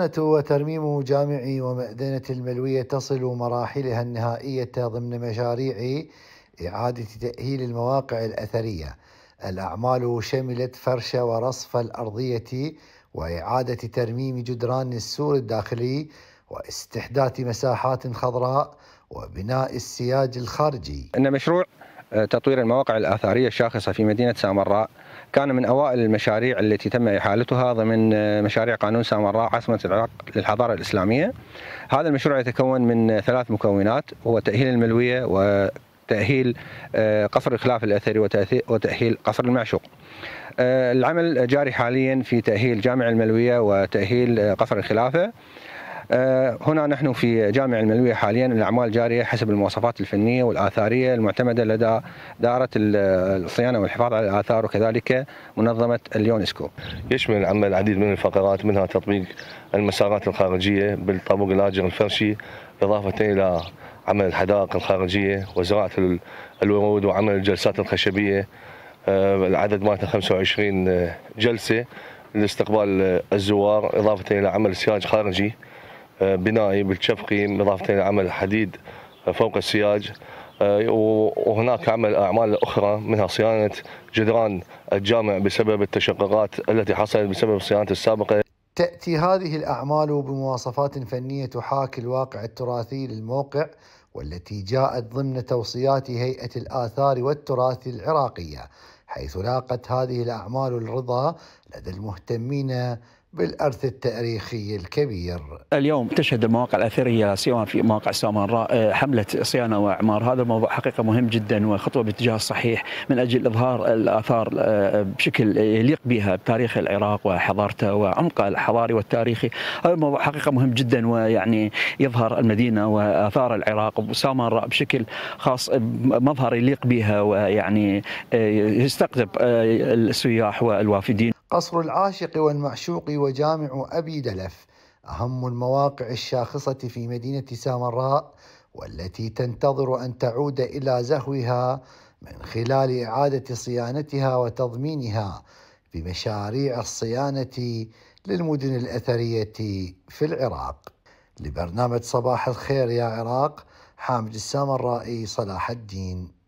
مصنة وترميم جامع ومأذنة الملوية تصل مراحلها النهائية ضمن مشاريع إعادة تأهيل المواقع الأثرية الأعمال شملت فرش ورصف الأرضية وإعادة ترميم جدران السور الداخلي واستحداث مساحات خضراء وبناء السياج الخارجي إن مشروع تطوير المواقع الأثرية الشاخصة في مدينة سامراء كان من أوائل المشاريع التي تم إحالتها ضمن آه، مشاريع قانون سامراء عاصمة العراق للحضارة الإسلامية هذا المشروع يتكون من ثلاث مكونات هو تأهيل الملوية و تأهيل آه، قصر الخلاف الأثري وتأهيل قصر المعشوق آه، العمل جاري حاليا في تأهيل جامع الملوية وتأهيل قصر الخلافة آه، هنا نحن في جامع الملوية حاليا الأعمال جارية حسب المواصفات الفنية والآثارية المعتمدة لدى دائرة الصيانة والحفاظ على الآثار وكذلك منظمة اليونسكو يشمل العمل العديد من الفقرات منها تطبيق المسارات الخارجية بالطابوق الآجر الفرشي إضافة إلى عمل الحدائق الخارجية وزراعة الورود وعمل الجلسات الخشبية آه، العدد مالته 25 آه، جلسة لاستقبال الزوار إضافة إلى عمل سياج خارجي بنائي بالشفقي إضافة عمل حديد فوق السياج آه، وهناك عمل أعمال أخرى منها صيانة جدران الجامع بسبب التشققات التي حصلت بسبب الصيانة السابقة تأتي هذه الأعمال بمواصفات فنية تحاكي الواقع التراثي للموقع والتي جاءت ضمن توصيات هيئة الآثار والتراث العراقية حيث لاقت هذه الأعمال الرضا لدى المهتمين بالارث التاريخي الكبير. اليوم تشهد المواقع الاثريه سواء في مواقع سامراء آه، حمله صيانه واعمار، هذا الموضوع حقيقه مهم جدا وخطوه باتجاه الصحيح من اجل اظهار الاثار آه، بشكل يليق بها بتاريخ العراق وحضارته وعمقه الحضاري والتاريخي، هذا الموضوع حقيقه مهم جدا ويعني يظهر المدينه واثار العراق وسامراء بشكل خاص آه، مظهر يليق بها ويعني يستقطب السياح والوافدين. قصر العاشق والمعشوق وجامع أبي دلف أهم المواقع الشاخصة في مدينة سامراء والتي تنتظر أن تعود إلى زهوها من خلال إعادة صيانتها وتضمينها بمشاريع الصيانة للمدن الأثرية في العراق لبرنامج صباح الخير يا عراق حامد السامرائي صلاح الدين